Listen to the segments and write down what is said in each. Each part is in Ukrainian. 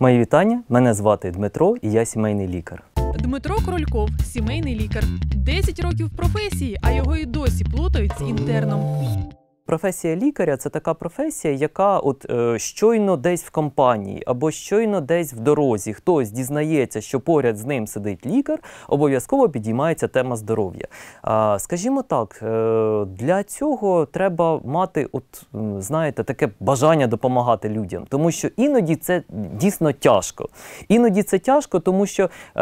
Мої вітання. Мене звати Дмитро і я сімейний лікар. Дмитро Корольков сімейний лікар. 10 років в професії, а його і досі плутають з інтерном професія лікаря це така професія, яка от е, щойно десь в компанії або щойно десь в дорозі хтось дізнається, що поряд з ним сидить лікар, обов'язково підіймається тема здоров'я. Е, скажімо так, е, для цього треба мати, от знаєте, таке бажання допомагати людям, тому що іноді це дійсно тяжко. Іноді це тяжко, тому що е,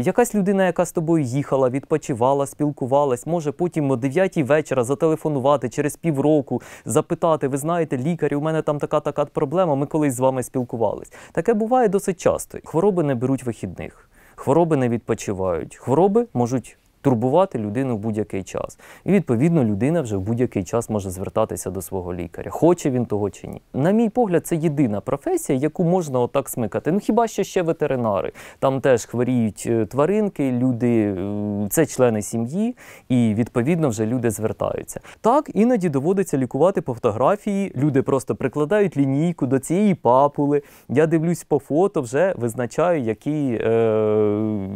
якась людина, яка з тобою їхала, відпочивала, спілкувалась, може потім о 9 вечора зателефонувати через півроку року, запитати, ви знаєте, лікарі, у мене там така така проблема, ми колись з вами спілкувались. Таке буває досить часто. Хвороби не беруть вихідних, хвороби не відпочивають, хвороби можуть турбувати людину в будь-який час. І відповідно людина вже в будь-який час може звертатися до свого лікаря, хоче він того чи ні. На мій погляд, це єдина професія, яку можна отак смикати. Ну хіба що ще ветеринари? Там теж хворіють е, тваринки, люди, е, це члени сім'ї, і відповідно вже люди звертаються. Так іноді доводиться лікувати по фотографії. Люди просто прикладають лінійку до цієї папули. Я дивлюсь по фото, вже визначаю, які е,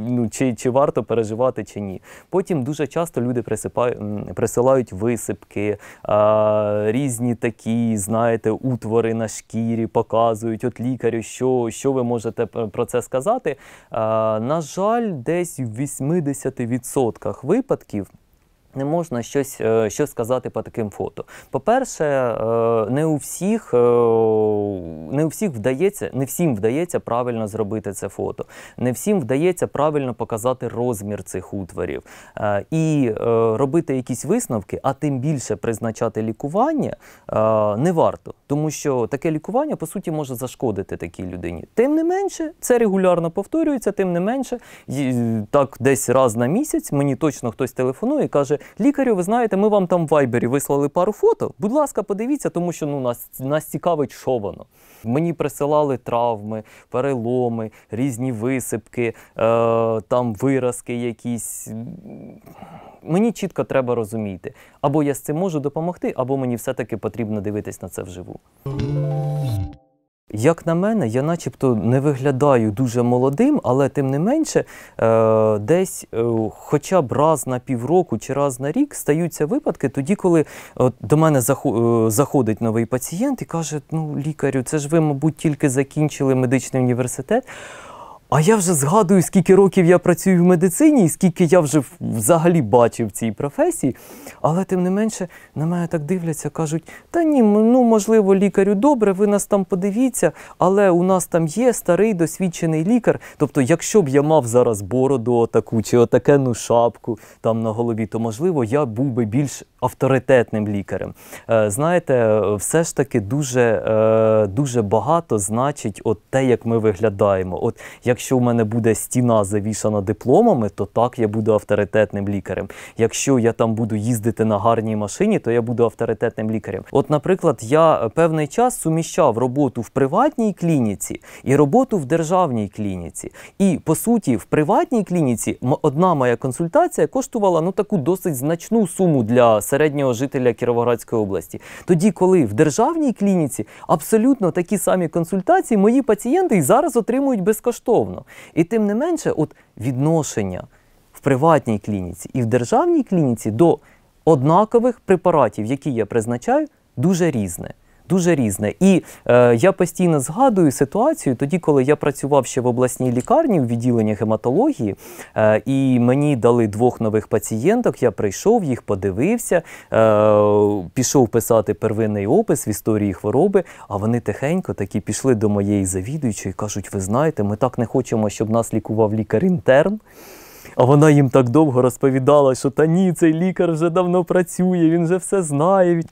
ну чи, чи варто переживати чи ні. Потім дуже часто люди присилають висипки, різні такі, знаєте, утвори на шкірі, показують от лікарю, що що ви можете про це сказати. На жаль, десь в 80% випадків. Не можна щось е, щось сказати по таким фото. По-перше, е, не у всіх е, не у всіх вдається, не всім вдається правильно зробити це фото, не всім вдається правильно показати розмір цих утворів і робити якісь висновки, а тим більше призначати лікування не варто, тому що таке лікування по суті може зашкодити такій людині. Тим не менше, це регулярно повторюється. Тим не менше, так десь раз на місяць мені точно хтось телефонує і каже лікарю, ви знаєте, ми вам там в вайбері вислали пару фото. Будь ласка, подивіться, тому що ну нас нас цікавить, що воно. Мені присилали травми, переломи, різні висипки, е, там виразки якісь. Мені чітко треба розуміти, або я з цим можу допомогти, або мені все-таки потрібно дивитись на це вживу. Як на мене, я начебто не виглядаю дуже молодим, але тим не менше, е, десь е, хоча б раз на півроку чи раз на рік стаються випадки, тоді, коли до мене е, заходить новий пацієнт і каже: Ну, лікарю, це ж ви, мабуть, тільки закінчили медичний університет. А я вже згадую, скільки років я працюю в медицині, і скільки я вже взагалі бачив в цій професії. Але тим не менше на мене так дивляться, кажуть: та ні, ну можливо, лікарю добре, ви нас там подивіться, але у нас там є старий досвідчений лікар. Тобто, якщо б я мав зараз бороду отаку чи отакену шапку там на голові, то можливо я був би більш авторитетним лікарем. Е, знаєте, все ж таки дуже е, дуже багато значить от те, як ми виглядаємо. От як Якщо в мене буде стіна завішана дипломами, то так я буду авторитетним лікарем. Якщо я там буду їздити на гарній машині, то я буду авторитетним лікарем. От, наприклад, я певний час суміщав роботу в приватній клініці і роботу в державній клініці. І по суті, в приватній клініці одна моя консультація коштувала ну таку досить значну суму для середнього жителя Кіровоградської області. Тоді, коли в державній клініці абсолютно такі самі консультації, мої пацієнти і зараз отримують безкоштовно безумовно. І тим не менше, от відношення в приватній клініці і в державній клініці до однакових препаратів, які я призначаю, дуже різне дуже різне. І е, я постійно згадую ситуацію тоді, коли я працював ще в обласній лікарні в відділенні гематології, е, і мені дали двох нових пацієнток. Я прийшов, їх подивився, е, пішов писати первинний опис в історії хвороби. А вони тихенько такі пішли до моєї завідуючої, кажуть: ви знаєте, ми так не хочемо, щоб нас лікував лікар-інтерн. А вона їм так довго розповідала, що та ні, цей лікар вже давно працює, він вже все знає.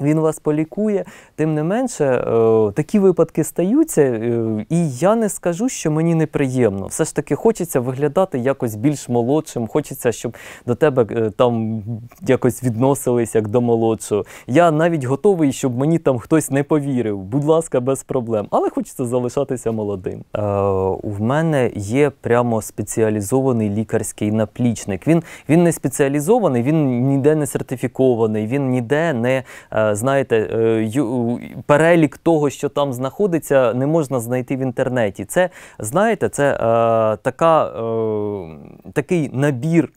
Він вас полікує, тим не менше, е, такі випадки стаються, е, і я не скажу, що мені неприємно. Все ж таки, хочеться виглядати якось більш молодшим. Хочеться, щоб до тебе е, там якось відносились як до молодшого. Я навіть готовий, щоб мені там хтось не повірив. Будь ласка, без проблем. Але хочеться залишатися молодим. Е, У мене є прямо спеціалізований лікарський наплічник. Він він не спеціалізований, він ніде не сертифікований, він ніде не знаєте, е, перелік того, що там знаходиться, не можна знайти в інтернеті. Це знаєте, це е, така, е, такий набір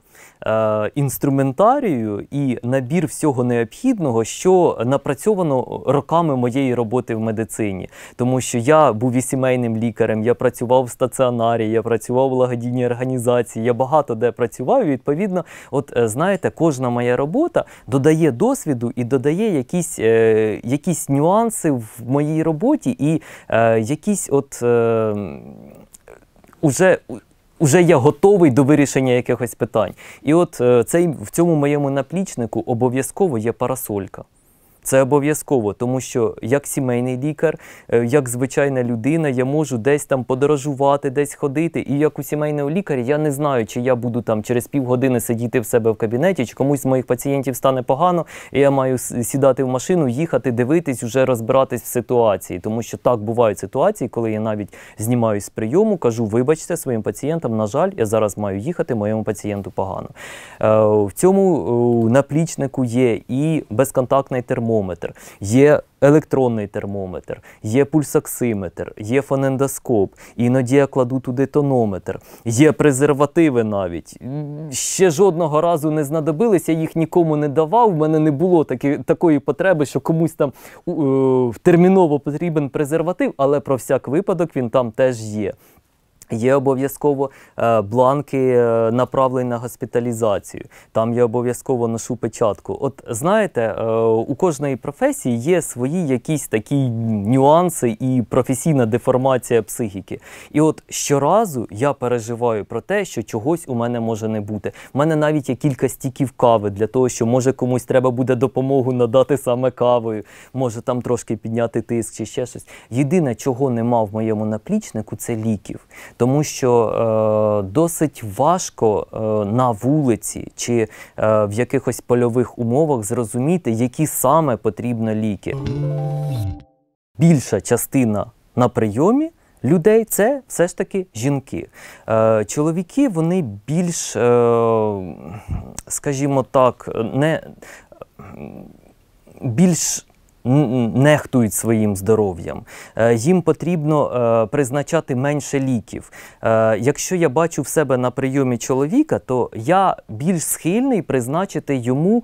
Е, інструментарію і набір всього необхідного, що напрацьовано роками моєї роботи в медицині, тому що я був і сімейним лікарем, я працював в стаціонарі, я працював в благодійній організації, я багато де працював. і, Відповідно, от е, знаєте, кожна моя робота додає досвіду і додає якісь е, якісь нюанси в моїй роботі, і е, якісь от. Е, Уже вже я готовий до вирішення якихось питань. І от е, цей в цьому моєму наплічнику обов'язково є парасолька. Це обов'язково, тому що як сімейний лікар, е, як звичайна людина, я можу десь там подорожувати, десь ходити. І як у сімейного лікаря я не знаю, чи я буду там через півгодини сидіти в себе в кабінеті, чи комусь з моїх пацієнтів стане погано, і я маю сідати в машину, їхати, дивитись, вже розбиратись в ситуації, тому що так бувають ситуації, коли я навіть знімаюсь з прийому, кажу, вибачте своїм пацієнтам. На жаль, я зараз маю їхати, моєму пацієнту погано. Е, в цьому е, наплічнику є і безконтактний термо термометр, є електронний термометр, є пульсоксиметр, є фонендоскоп, іноді я кладу туди тонометр, є презервативи навіть. Ще жодного разу не знадобилися, їх нікому не давав. в мене не було такі, такої потреби, що комусь там е, терміново потрібен презерватив, але про всяк випадок він там теж є. Є обов'язково е, бланки е, направлень на госпіталізацію. Там я обов'язково ношу печатку. От знаєте, е, у кожної професії є свої якісь такі нюанси і професійна деформація психіки. І от щоразу я переживаю про те, що чогось у мене може не бути. У мене навіть є кілька стіків кави для того, що може комусь треба буде допомогу надати саме кавою, може там трошки підняти тиск чи ще щось. Єдине, чого нема в моєму наплічнику, це ліків тому що е, досить важко е, на вулиці чи е, в якихось польових умовах зрозуміти, які саме потрібні ліки. Більша частина на прийомі. Людей це все ж таки жінки. Е, чоловіки вони більш, е, скажімо так, не більш нехтують своїм здоров'ям. Е, їм потрібно е, призначати менше ліків. Е, якщо я бачу в себе на прийомі чоловіка, то я більш схильний призначити йому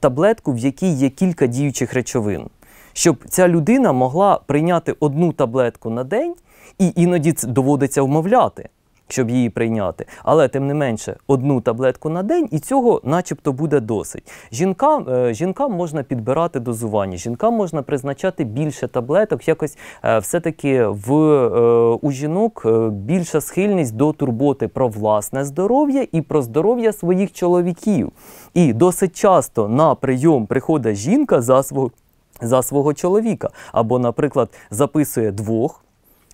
таблетку, в якій є кілька діючих речовин. Щоб ця людина могла прийняти одну таблетку на день, і іноді доводиться вмовляти щоб її прийняти. Але тим не менше, одну таблетку на день і цього, начебто, буде досить. Жінкам е, жінкам можна підбирати дозування, жінкам можна призначати більше таблеток. Якось е, все-таки в е, у жінок більша схильність до турботи про власне здоров'я і про здоров'я своїх чоловіків. І досить часто на прийом приходить жінка за свого. За свого чоловіка, або, наприклад, записує двох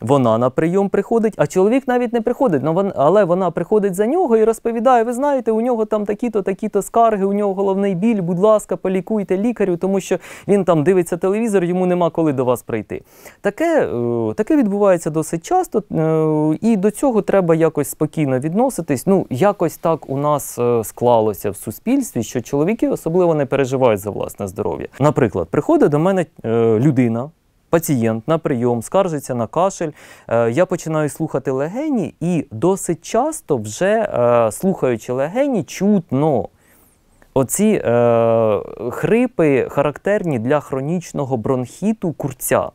вона на прийом приходить, а чоловік навіть не приходить, ну, але вона приходить за нього і розповідає: ви знаєте, у нього там такі-то, такі-то скарги, у нього головний біль, будь ласка, полікуйте лікарю, тому що він там дивиться телевізор, йому нема коли до вас прийти. Таке е, таке відбувається досить часто, е, і до цього треба якось спокійно відноситись. Ну, якось так у нас е, склалося в суспільстві, що чоловіки особливо не переживають за власне здоров'я. Наприклад, приходить до мене людина пацієнт на прийом скаржиться на кашель. Е, я починаю слухати легені, і досить часто вже е, слухаючи легені, чутно. Оці е, хрипи характерні для хронічного бронхіту курця.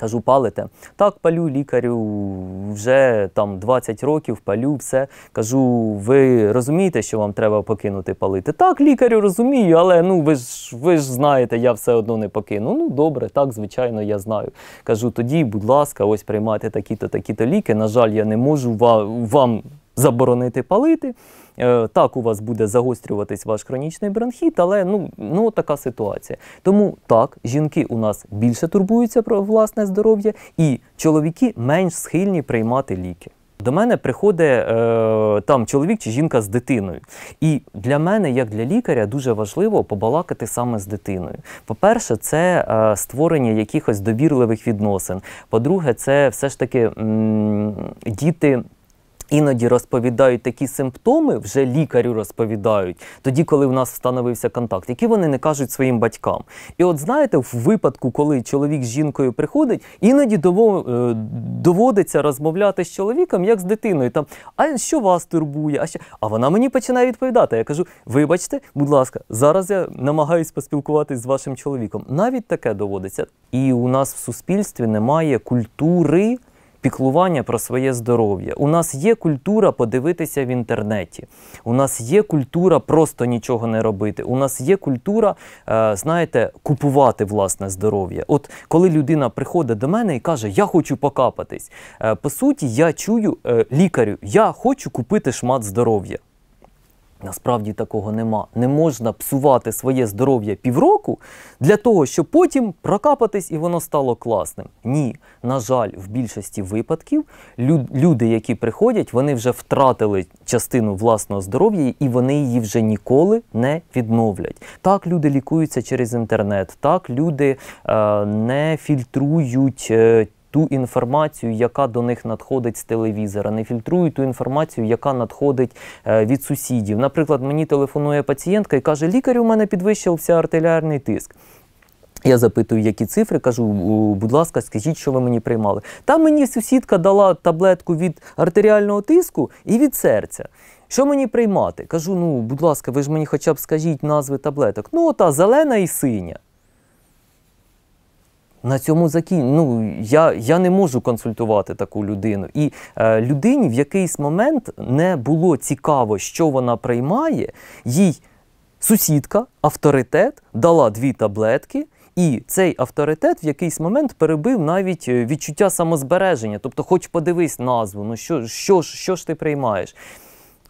Кажу, палите. Так, палю лікарю вже там 20 років, палю все. Кажу, ви розумієте, що вам треба покинути палити? Так, лікарю розумію, але ну ви ж ви ж знаєте, я все одно не покину. Ну добре, так, звичайно, я знаю. Кажу, тоді, будь ласка, ось приймайте такі-то, такі-то ліки. На жаль, я не можу вам заборонити палити. Е, так, у вас буде загострюватись ваш хронічний бронхіт, але ну, ну така ситуація. Тому так, жінки у нас більше турбуються про власне здоров'я, і чоловіки менш схильні приймати ліки. До мене приходить е, там чоловік чи жінка з дитиною. І для мене, як для лікаря, дуже важливо побалакати саме з дитиною. По-перше, це е, створення якихось добірливих відносин. По-друге, це все ж таки м діти. Іноді розповідають такі симптоми, вже лікарю розповідають, тоді, коли в нас встановився контакт, які вони не кажуть своїм батькам. І от знаєте, в випадку, коли чоловік з жінкою приходить, іноді е, доводиться розмовляти з чоловіком, як з дитиною. Там, а що вас турбує? А що? А вона мені починає відповідати. Я кажу: вибачте, будь ласка, зараз я намагаюся поспілкуватись з вашим чоловіком. Навіть таке доводиться. І у нас в суспільстві немає культури піклування про своє здоров'я. У нас є культура подивитися в інтернеті. У нас є культура просто нічого не робити. У нас є культура, е, знаєте, купувати власне здоров'я. От коли людина приходить до мене і каже, я хочу покапатись. Е, по суті, я чую е, лікарю, я хочу купити шмат здоров'я. Насправді такого нема. Не можна псувати своє здоров'я півроку для того, щоб потім прокапатись і воно стало класним. Ні, на жаль, в більшості випадків люди, які приходять, вони вже втратили частину власного здоров'я і вони її вже ніколи не відновлять. Так люди лікуються через інтернет, так люди е, не фільтрують. Е, ту інформацію, яка до них надходить з телевізора, не фільтрують ту інформацію, яка надходить е, від сусідів. Наприклад, мені телефонує пацієнтка і каже: Лікар, у мене підвищився артилярний тиск. Я запитую, які цифри, кажу, будь ласка, скажіть, що ви мені приймали. Та мені сусідка дала таблетку від артеріального тиску і від серця. Що мені приймати? Кажу, ну, будь ласка, ви ж мені хоча б скажіть назви таблеток. Ну, та зелена і синя. На цьому закін... Ну, я я не можу консультувати таку людину. І е, людині в якийсь момент не було цікаво, що вона приймає. Їй сусідка, авторитет дала дві таблетки, і цей авторитет в якийсь момент перебив навіть е, відчуття самозбереження. Тобто, хоч подивись назву, ну що, що, що ж ти приймаєш.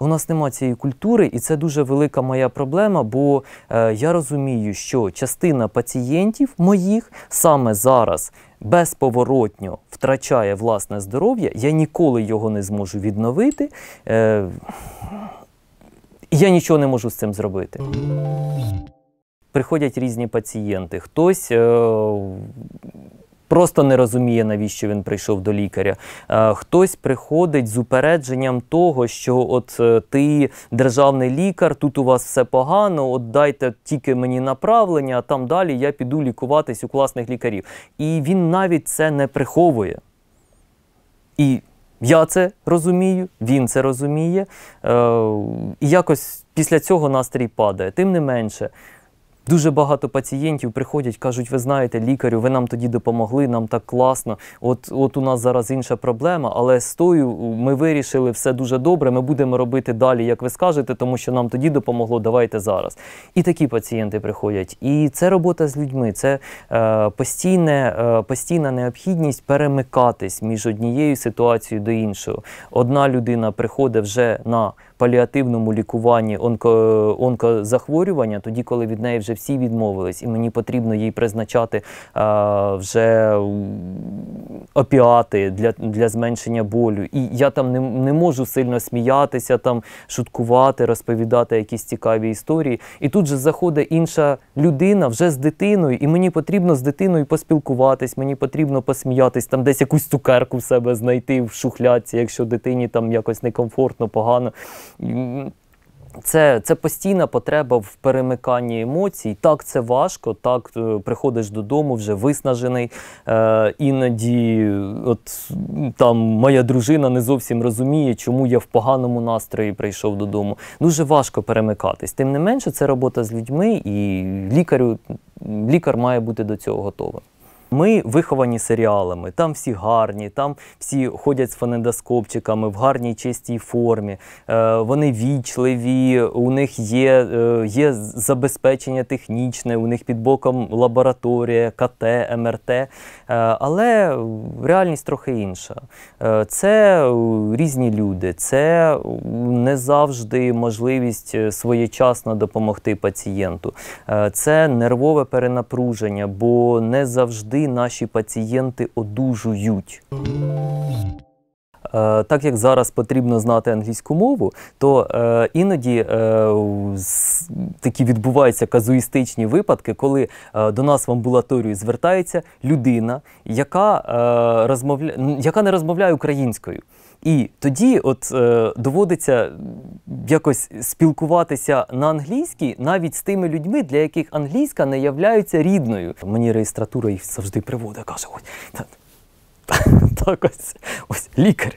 У нас нема цієї культури, і це дуже велика моя проблема, бо е, я розумію, що частина пацієнтів моїх саме зараз безповоротньо втрачає власне здоров'я. Я ніколи його не зможу відновити. Е, я нічого не можу з цим зробити. Приходять різні пацієнти. Хтось. Е, просто не розуміє, навіщо він прийшов до лікаря. Е, хтось приходить з упередженням того, що от е, ти державний лікар, тут у вас все погано, от дайте тільки мені направлення, а там далі я піду лікуватись у класних лікарів. І він навіть це не приховує. І я це розумію, він це розуміє. Е, і якось після цього настрій падає. Тим не менше. Дуже багато пацієнтів приходять, кажуть, ви знаєте, лікарю, ви нам тоді допомогли, нам так класно. От от у нас зараз інша проблема, але з тою ми вирішили все дуже добре. Ми будемо робити далі, як ви скажете, тому що нам тоді допомогло. Давайте зараз. І такі пацієнти приходять. І це робота з людьми, це е, постійне, е, постійна необхідність перемикатись між однією ситуацією до іншої. Одна людина приходить вже на паліативному лікуванні онко, онкозахворювання, тоді, коли від неї вже всі відмовились, і мені потрібно їй призначати а, е, вже опіати для для зменшення болю. І я там не, не можу сильно сміятися, там шуткувати, розповідати якісь цікаві історії. І тут же заходить інша людина вже з дитиною, і мені потрібно з дитиною поспілкуватись, мені потрібно посміятись, там десь якусь цукерку в себе знайти в шухляці, якщо дитині там якось некомфортно, погано. Це це постійна потреба в перемиканні емоцій. Так це важко. Так е, приходиш додому, вже виснажений. Е, Іноді, от там моя дружина не зовсім розуміє, чому я в поганому настрої прийшов додому. Дуже важко перемикатись. Тим не менше, це робота з людьми, і лікарю лікар має бути до цього готовим. Ми виховані серіалами, там всі гарні, там всі ходять з фонендоскопчиками в гарній чистій формі. Е, Вони вічливі, у них є е, є забезпечення технічне, у них під боком лабораторія, КТ, МРТ. Е, але реальність трохи інша. Е, Це е, різні люди, це не завжди можливість е, своєчасно допомогти пацієнту. Е, Це нервове перенапруження, бо не завжди коли наші пацієнти одужують. Е, так як зараз потрібно знати англійську мову, то е, іноді е, такі відбуваються казуїстичні випадки, коли е, до нас в амбулаторію звертається людина, яка е, розмовля... яка не розмовляє українською. І тоді, от е, доводиться якось спілкуватися на англійській навіть з тими людьми, для яких англійська не являється рідною. Мені реєстратура їх завжди приводить, каже, ось так ось ось лікар.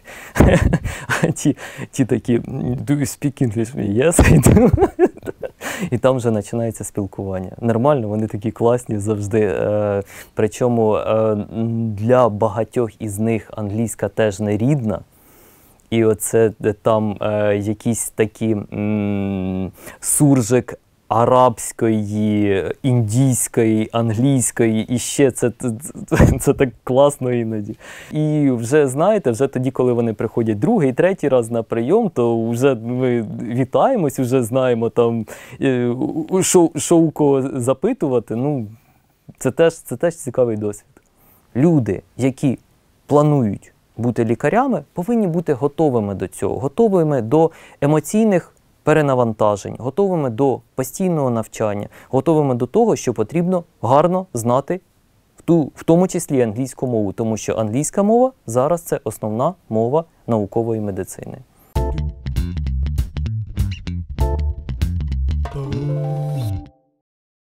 ті, ті такі do you speak English? Yes, I do. І там вже починається спілкування. Нормально, вони такі класні завжди. Е, причому е, для багатьох із них англійська теж не рідна і оце там е, якісь такі м, суржик. Арабської, індійської, англійської, і ще це, це це, так класно іноді. І вже знаєте, вже тоді, коли вони приходять другий, третій раз на прийом, то вже ми вітаємось, вже знаємо там е, що, що у кого запитувати. Ну це теж, це теж цікавий досвід. Люди, які планують бути лікарями, повинні бути готовими до цього, готовими до емоційних перенавантажень, готовими до постійного навчання, готовими до того, що потрібно гарно знати в ту, в тому числі англійську мову, тому що англійська мова зараз це основна мова наукової медицини.